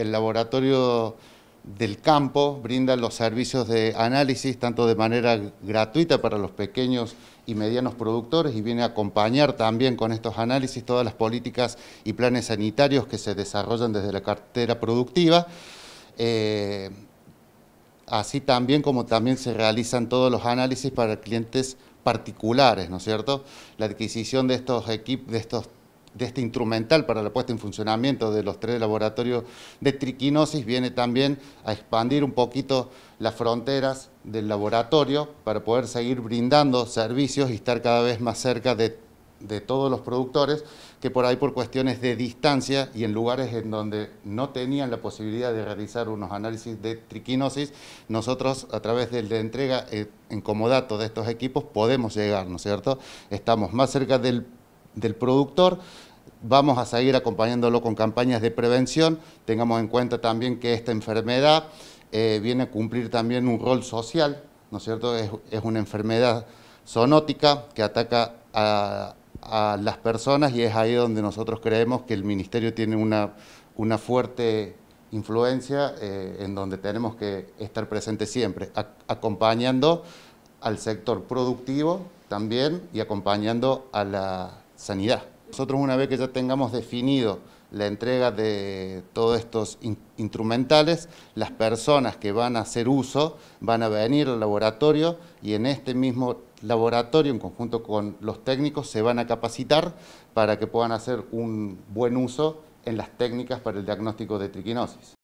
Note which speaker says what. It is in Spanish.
Speaker 1: El laboratorio del campo brinda los servicios de análisis tanto de manera gratuita para los pequeños y medianos productores y viene a acompañar también con estos análisis todas las políticas y planes sanitarios que se desarrollan desde la cartera productiva. Eh, así también como también se realizan todos los análisis para clientes particulares, ¿no es cierto? La adquisición de estos equipos, de estos de este instrumental para la puesta en funcionamiento de los tres laboratorios de triquinosis viene también a expandir un poquito las fronteras del laboratorio para poder seguir brindando servicios y estar cada vez más cerca de, todos los productores que por ahí por cuestiones de distancia y en lugares en donde no tenían la posibilidad de realizar unos análisis de triquinosis, nosotros a través de la entrega eh, en comodato de estos equipos podemos llegar, ¿no es cierto? Estamos más cerca del del productor. Vamos a seguir acompañándolo con campañas de prevención. Tengamos en cuenta también que esta enfermedad eh, viene a cumplir también un rol social, ¿no es cierto? Es, una enfermedad zoonótica que ataca a, las personas y es ahí donde nosotros creemos que el Ministerio tiene una, una fuerte influencia eh, en donde tenemos que estar presentes siempre, acompañando al sector productivo también y acompañando a la, sanidad. Nosotros una vez que ya tengamos definido la entrega de todos estos instrumentales, las personas que van a hacer uso van a venir al laboratorio y en este mismo laboratorio, en conjunto con los técnicos, se van a capacitar para que puedan hacer un buen uso en las técnicas para el diagnóstico de triquinosis.